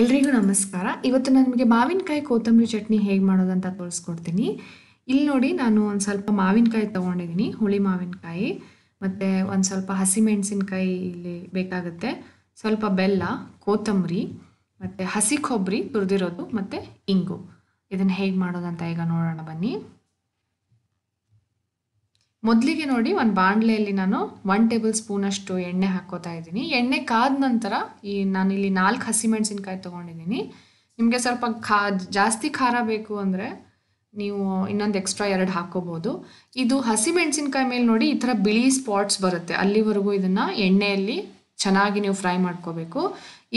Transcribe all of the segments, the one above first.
ಎಲ್ರಿಗೂ ನಮಸ್ಕಾರ ಇವತ್ತು ನಾನು ನಿಮಗೆ ಮಾವಿನಕಾಯಿ ಕೊತ್ತಂಬರಿ ಚಟ್ನಿ ಹೇಗೆ ಮಾಡೋದಂತ ತೋರಿಸ್ಕೊಡ್ತೀನಿ ಇಲ್ಲಿ ನೋಡಿ ನಾನು ಒಂದು ಸ್ವಲ್ಪ ಮಾವಿನಕಾಯಿ ತೊಗೊಂಡಿದ್ದೀನಿ ಹುಳಿ ಮಾವಿನಕಾಯಿ ಮತ್ತು ಒಂದು ಸ್ವಲ್ಪ ಹಸಿಮೆಣಸಿನಕಾಯಿ ಇಲ್ಲಿ ಬೇಕಾಗುತ್ತೆ ಸ್ವಲ್ಪ ಬೆಲ್ಲ ಕೊತ್ತಂಬರಿ ಮತ್ತು ಹಸಿ ಕೊಬ್ಬರಿ ತುರಿದಿರೋದು ಮತ್ತು ಇಂಗು ಇದನ್ನು ಹೇಗೆ ಮಾಡೋದಂತ ಈಗ ನೋಡೋಣ ಬನ್ನಿ ಮೊದಲಿಗೆ ನೋಡಿ ಒಂದು ಬಾಣಲೆಯಲ್ಲಿ ನಾನು ಒನ್ ಟೇಬಲ್ ಸ್ಪೂನಷ್ಟು ಎಣ್ಣೆ ಹಾಕೋತಾ ಇದ್ದೀನಿ ಎಣ್ಣೆ ಕಾದ ನಂತರ ಈ ನಾನಿಲ್ಲಿ ನಾಲ್ಕು ಹಸಿಮೆಣ್ಸಿನ್ಕಾಯಿ ತೊಗೊಂಡಿದ್ದೀನಿ ನಿಮಗೆ ಸ್ವಲ್ಪ ಖಾ ಜಾಸ್ತಿ ಖಾರ ಬೇಕು ಅಂದರೆ ನೀವು ಇನ್ನೊಂದು ಎಕ್ಸ್ಟ್ರಾ ಎರಡು ಹಾಕೋಬೋದು ಇದು ಹಸಿಮೆಣಸಿನ್ಕಾಯಿ ಮೇಲೆ ನೋಡಿ ಈ ಥರ ಬಿಳಿ ಸ್ಪಾಟ್ಸ್ ಬರುತ್ತೆ ಅಲ್ಲಿವರೆಗೂ ಇದನ್ನು ಎಣ್ಣೆಯಲ್ಲಿ ಚೆನ್ನಾಗಿ ನೀವು ಫ್ರೈ ಮಾಡ್ಕೋಬೇಕು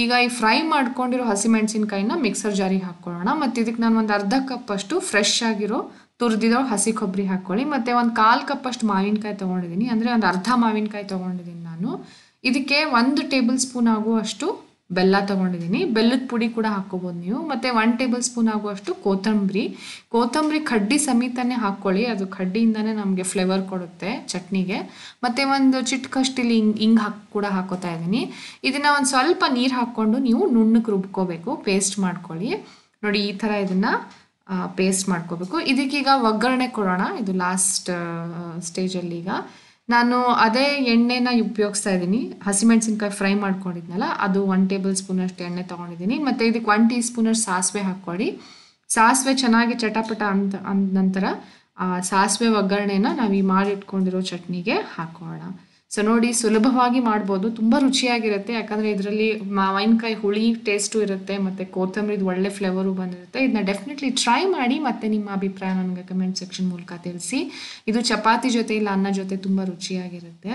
ಈಗ ಈ ಫ್ರೈ ಮಾಡ್ಕೊಂಡಿರೋ ಹಸಿಮೆಣಸಿನಕಾಯಿನ ಮಿಕ್ಸರ್ ಜಾರಿಗೆ ಹಾಕ್ಕೊಳ್ಳೋಣ ಮತ್ತು ಇದಕ್ಕೆ ನಾನು ಒಂದು ಅರ್ಧ ಅಷ್ಟು ಫ್ರೆಶ್ ಆಗಿರೋ ತುರಿದಿರೋ ಹಸಿ ಕೊಬ್ಬರಿ ಹಾಕ್ಕೊಳ್ಳಿ ಮತ್ತು ಒಂದು ಕಾಲು ಕಪ್ಪಷ್ಟು ಮಾವಿನಕಾಯಿ ತೊಗೊಂಡಿದ್ದೀನಿ ಅಂದರೆ ಒಂದು ಅರ್ಧ ಮಾವಿನಕಾಯಿ ತೊಗೊಂಡಿದ್ದೀನಿ ನಾನು ಇದಕ್ಕೆ ಒಂದು ಟೇಬಲ್ ಸ್ಪೂನ್ ಆಗುವಷ್ಟು ಬೆಲ್ಲ ತೊಗೊಂಡಿದ್ದೀನಿ ಬೆಲ್ಲದ ಪುಡಿ ಕೂಡ ಹಾಕ್ಕೋಬೋದು ನೀವು ಮತ್ತು ಒನ್ ಟೇಬಲ್ ಸ್ಪೂನ್ ಆಗುವಷ್ಟು ಕೊತ್ತಂಬರಿ ಕೊತ್ತಂಬರಿ ಕಡ್ಡಿ ಸಮೇತನೇ ಹಾಕ್ಕೊಳ್ಳಿ ಅದು ಕಡ್ಡಿಯಿಂದನೇ ನಮಗೆ ಫ್ಲೇವರ್ ಕೊಡುತ್ತೆ ಚಟ್ನಿಗೆ ಮತ್ತು ಒಂದು ಚಿಟ್ಕಷ್ಟಿಲಿ ಹಿಂಗೆ ಹಿಂಗೆ ಹಾಕಿ ಕೂಡ ಹಾಕೋತಾ ಇದ್ದೀನಿ ಇದನ್ನು ಒಂದು ಸ್ವಲ್ಪ ನೀರು ಹಾಕ್ಕೊಂಡು ನೀವು ನುಣ್ಣಕ್ಕೆ ರುಬ್ಕೋಬೇಕು ಪೇಸ್ಟ್ ಮಾಡ್ಕೊಳ್ಳಿ ನೋಡಿ ಈ ಥರ ಇದನ್ನು ಪೇಸ್ಟ್ ಮಾಡ್ಕೋಬೇಕು ಇದಕ್ಕೀಗ ಒಗ್ಗರಣೆ ಕೊಡೋಣ ಇದು ಲಾಸ್ಟ್ ಸ್ಟೇಜಲ್ಲಿ ಈಗ ನಾನು ಅದೇ ಎಣ್ಣೆನ ಉಪಯೋಗಿಸ್ತಾ ಇದ್ದೀನಿ ಹಸಿಮೆಣಸಿನ್ಕಾಯಿ ಫ್ರೈ ಮಾಡ್ಕೊಂಡಿದ್ನಲ್ಲ ಅದು ಒನ್ ಟೇಬಲ್ ಸ್ಪೂನಷ್ಟು ಎಣ್ಣೆ ತೊಗೊಂಡಿದ್ದೀನಿ ಮತ್ತು ಇದಕ್ಕೆ ಒನ್ ಟೀ ಸ್ಪೂನಷ್ಟು ಸಾಸಿವೆ ಹಾಕ್ಕೊಳ್ಳಿ ಸಾಸಿವೆ ಚೆನ್ನಾಗಿ ಚಟಪಟ ಅಂತ ಅಂದ ನಂತರ ಸಾಸಿವೆ ಒಗ್ಗರಣೆನ ನಾವು ಈ ಮಾಡಿಟ್ಕೊಂಡಿರೋ ಚಟ್ನಿಗೆ ಹಾಕೋಣ ಸೊ ನೋಡಿ ಸುಲಭವಾಗಿ ಮಾಡ್ಬೋದು ತುಂಬ ರುಚಿಯಾಗಿರುತ್ತೆ ಯಾಕಂದರೆ ಇದರಲ್ಲಿ ಮಾವಿನಕಾಯಿ ಹುಳಿ ಟೇಸ್ಟು ಇರುತ್ತೆ ಮತ್ತು ಕೊತ್ತಂಬರಿದು ಒಳ್ಳೆ ಫ್ಲೇವರು ಬಂದಿರುತ್ತೆ ಇದನ್ನ ಡೆಫಿನೆಟ್ಲಿ ಟ್ರೈ ಮಾಡಿ ಮತ್ತು ನಿಮ್ಮ ಅಭಿಪ್ರಾಯ ನನಗೆ ಕಮೆಂಟ್ ಸೆಕ್ಷನ್ ಮೂಲಕ ತಿಳಿಸಿ ಇದು ಚಪಾತಿ ಜೊತೆ ಇಲ್ಲ ಅನ್ನ ಜೊತೆ ತುಂಬ ರುಚಿಯಾಗಿರುತ್ತೆ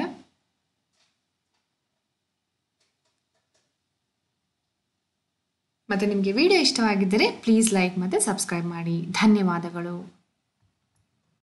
ಮತ್ತು ನಿಮಗೆ ವಿಡಿಯೋ ಇಷ್ಟವಾಗಿದ್ದರೆ ಪ್ಲೀಸ್ ಲೈಕ್ ಮತ್ತು ಸಬ್ಸ್ಕ್ರೈಬ್ ಮಾಡಿ ಧನ್ಯವಾದಗಳು